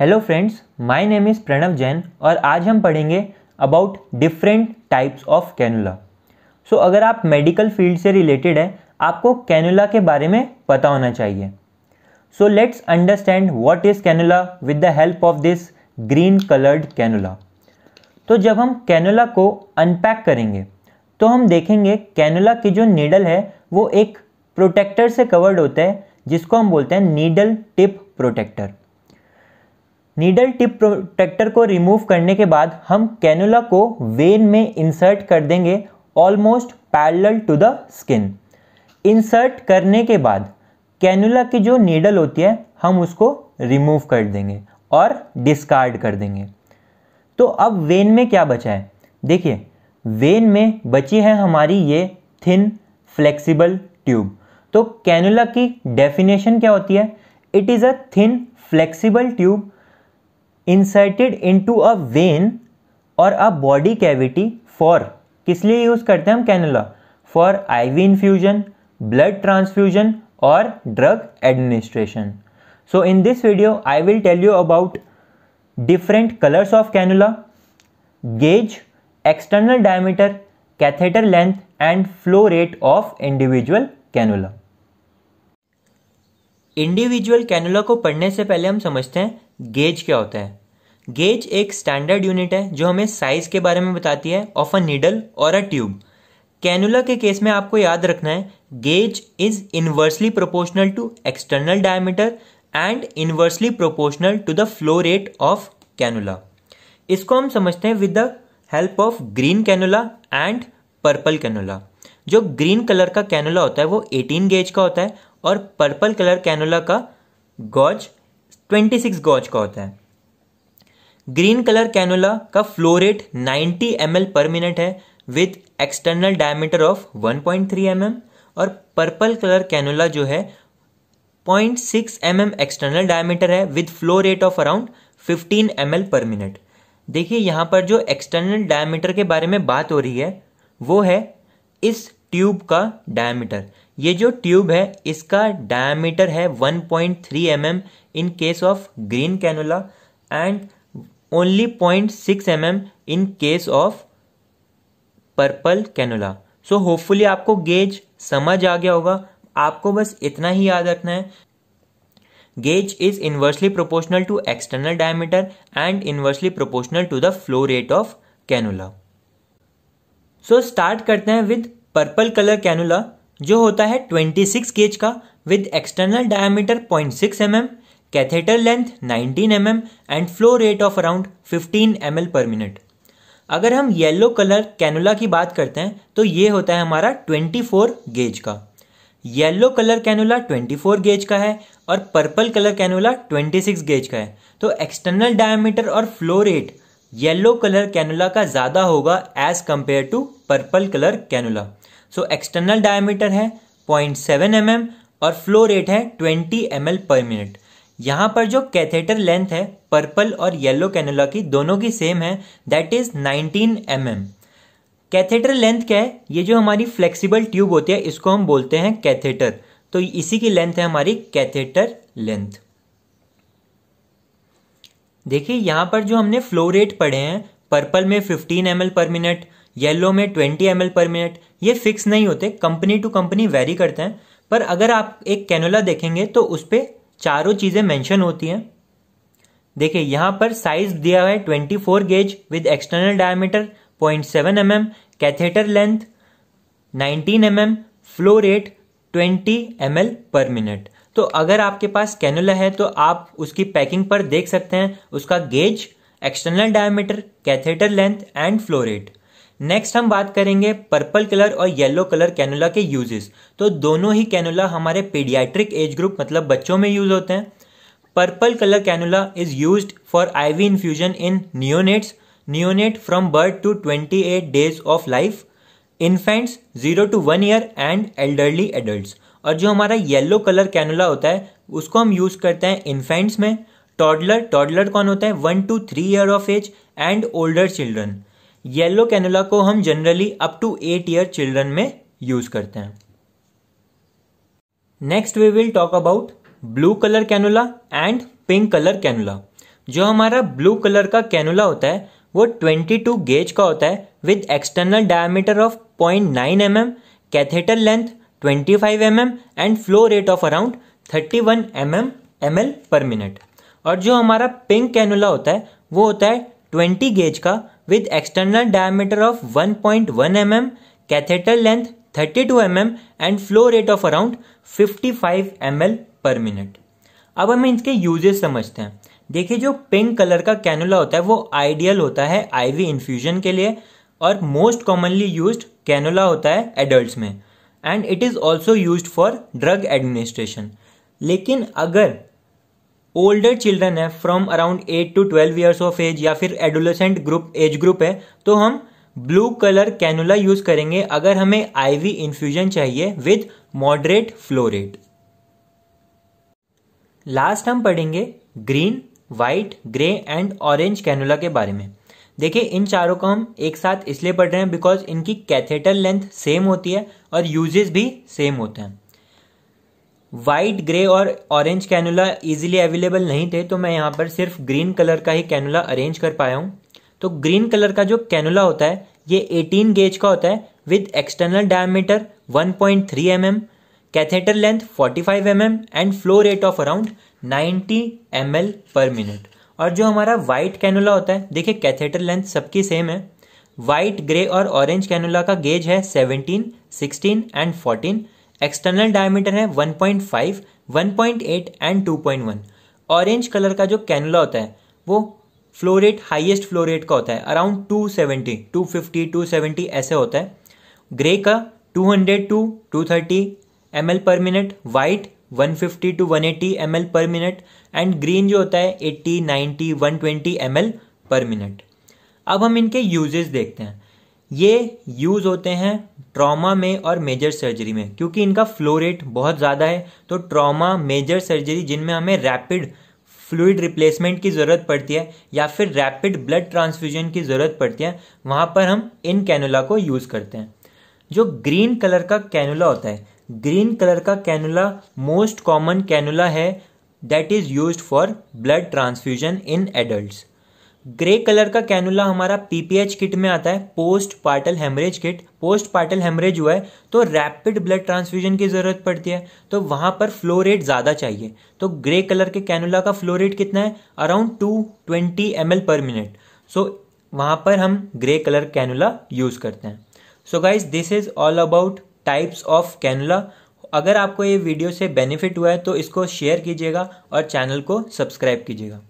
Hello friends my name is Pranav Jain और आज हम पढ़ेंगे about different types of cannula so अगर आप मेडिकल फील्ड से रिलेटेड है आपको कैनुला के बारे में पता होना चाहिए so let's understand what is cannula with the help of this green coloured cannula तो जब हम कैनुला को अनपैक करेंगे तो हम देखेंगे कैनुला की जो नीडल है वो एक प्रोटेक्टर से कवर्ड होता है जिसको हम बोलते हैं needle tip protector needle tip protector को रिमूव करने के बाद हम कैनुला को वेन में इंसर्ट कर देंगे almost parallel to the skin insert करने के बाद कैनुला की जो नीडल होती है हम उसको रिमूव कर देंगे और डिस्कार्ड कर देंगे तो अब वेन में क्या बचा है देखिए वेन में बची है हमारी ये थिन फ्लेक्सिबल ट्यूब तो कैनुला की डेफिनेशन क्या होती है it is a thin flexible tube inserted into a vein और अ बॉडी कैविटी फॉर किस लिए यूज़ करते हैं हम cannula for IV infusion blood transfusion और drug administration so in this video I will tell you about different colours of cannula gauge external diameter catheter length and flow rate of individual cannula individual cannula को पढ़ने से पहले हम समझते हैं gauge क्या होता है गेज एक स्टैंडर्ड यूनिट है जो हमें साइज के बारे में बताती है ऑफ अ नीडल और अ ट्यूब कैनुला के केस में आपको याद रखना है gauge is inversely proportional to external diameter and inversely proportional to the flow rate of cannula इसको हम समझते हैं with the help of green cannula and purple cannula जो ग्रीन कलर का कैनुला होता है वो 18 गेज का होता है और पर्पल कलर कैनुला का गॉज ट्वेंटी सिक्स गॉज का होता है ग्रीन कलर कैनोला का flow rate rate M L per minute है with external diameter of one point three M M और पर्पल कलर कैनोला जो है point six M M external diameter है with flow rate of around fifteen M L per minute देखिए यहां पर जो external diameter के बारे में बात हो रही है वो है इस ट्यूब का डायमीटर ये जो ट्यूब है इसका डायमीटर है 1.3 point mm in case of green cannula and only 0.6 six mm in case of purple cannula so hopefully आपको गेज समझ आ गया होगा आपको बस इतना ही याद रखना है gauge is inversely proportional to external diameter and inversely proportional to the flow rate of cannula so start करते हैं विद पर्पल कलर कैनोला जो होता है 26 गेज का with external diameter 0.6 six mm, catheter length 19 M M and flow rate of around 15 M per minute अगर हम yellow colour cannula की बात करते हैं तो ये होता है हमारा 24 गेज का येलो कलर कैनुला 24 गेज का है और पर्पल कलर कैनुला 26 गेज का है तो एक्सटर्नल डायमीटर और flow rate yellow colour cannula का ज़्यादा होगा as compare to purple colour cannula so external diameter है पॉइंट सेवन एम एम और फ्लो रेट है twenty M L per minute यहाँ पर जो कैथेटर लेंथ है पर्पल और येलो कैनोला की दोनों की सेम है that is 19 M mm. Catheter length क्या है ये जो हमारी फ्लेक्सिबल ट्यूब होती है इसको हम बोलते हैं कैथेटर तो इसी की लेंथ है हमारी कैथेटर लेंथ देखिए यहाँ पर जो हमने फ्लो रेट पढ़े हैं पर्पल में 15 एम पर मिनट येलो में 20 एम पर मिनट ये फिक्स नहीं होते कंपनी टू कंपनी वेरी करते हैं पर अगर आप एक कैनोला देखेंगे तो उस पर चारों चीज़ें मेंशन होती हैं देखिए यहाँ पर साइज दिया हुआ है 24 gauge with external diameter 0.7 seven mm, catheter length 19 mm, flow rate 20 ml per minute तो अगर आपके पास कैनोला है तो आप उसकी पैकिंग पर देख सकते हैं उसका gauge external diameter catheter length and flow rate next हम बात करेंगे पर्पल कलर और येलो कलर कैनुला के यूजेस तो दोनों ही कैनुला हमारे पीडियाट्रिक एज ग्रुप मतलब बच्चों में यूज होते हैं purple colour cannula is use for IV infusion in neonates neonate from birth to 28 days of life infants zero to one year and elderly adult और जो हमारा येलो कलर कैनुला होता है उसको हम यूज़ करते हैं इन्फेंट्स में टॉडलर टॉडलर कौन होता है one two three year of age and older children yellow cannula को हम generally up to eight year children में यूज करते हैं next we will talk about blue colour cannula and pink colour cannula जो हमारा ब्लू कलर का canola होता है वो 22 गेज का होता है with external diameter of 0.9 nine M M catheter length 25 M M and flow rate of around 31 M M M L per minute और जो हमारा पिंक कैनुला होता है वो होता है 20 गेज का with external diameter of 1.1 point mm, catheter length 32 two mm and flow rate of around 55 five L per minute अब हम इसके यूजेस समझते हैं देखिए जो पिंक कलर का कैनुला होता है वो आइडियल होता है आईवी इन्फ्यूजन के लिए और मोस्ट कॉमनली यूज कैनुला होता है एडल्ट में and it is also use for drug administration लेकिन अगर ओल्डर चिल्ड्रन है from around eight to twelve years of age या फिर एडोलसेंट ग्रुप एज ग्रुप है तो हम ब्लू कलर कैनुला यूज करेंगे अगर हमें आईवी इन्फ्यूजन चाहिए विद मॉडरेट फ्लोरेट लास्ट हम पढ़ेंगे green white grey and orange cannula के बारे में देखिए इन चारों को हम एक साथ इसलिए पढ़ रहे हैं बिकॉज इनकी कैथेटर लेंथ सेम होती है और यूजेस भी सेम होते हैं वाइट ग्रे और ऑरेंज कैनुला इजीली अवेलेबल नहीं थे तो मैं यहाँ पर सिर्फ ग्रीन कलर का ही कैनुला अरेंज कर पाया हूँ तो ग्रीन कलर का जो कैनुला होता है ये 18 गेज का होता है with external diameter 1.3 point mm, catheter length 45 mm and flow rate of around 90 ml per minute और जो हमारा वाइट कैनुला होता है देखिए कैथेटर लेंथ सबकी सेम है वाइट ग्रे और ऑरेंज कैनुला का गेज है seventeen sixteen and fourteen external diameter है 1.5, 1.8 एंड 2.1। ऑरेंज कलर का जो कैनला होता है वो flow rate highest flow rate flow rate का होता है अराउंड 270, 250, 270 ऐसे होता है ग्रे का 200 to 230 M per minute white 150 to 180 M per minute and green जो होता है 80, 90, 120 एम पर मिनट अब हम इनके यूजेस देखते हैं ये यूज़ होते हैं ट्रॉमा में और मेजर सर्जरी में क्योंकि इनका फ्लो रेट बहुत ज़्यादा है तो ट्रॉमा मेजर सर्जरी जिनमें हमें रैपिड फ्लूड रिप्लेसमेंट की ज़रूरत पड़ती है या फिर रैपिड ब्लड ट्रांसफ्यूजन की ज़रूरत पड़ती है वहाँ पर हम इन कैनुला को यूज़ करते हैं जो ग्रीन कलर का कैनुला होता है ग्रीन कलर का कैनुला मोस्ट कॉमन कैनुला है that is use for blood transfusion in adult grey colour का कैनुला हमारा पीपीएच किट में आता है post partum haemorrhage kit post partum haemorrhage हुआ है तो रैपिड ब्लड ट्रांसफ्यूजन की ज़रूरत पड़ती है तो वहां पर फ्लो रेट ज़्यादा चाहिए तो ग्रे कलर के कैनुला का फ्लो रेट कितना है around two twenty M per minute so वहाँ पर हम ग्रे कलर कैनुला यूज़ करते हैं so guys this is all about types of cannula अगर आपको ये वीडियो से बेनिफिट हुआ है तो इसको शेयर कीजिएगा और चैनल को सब्सक्राइब कीजिएगा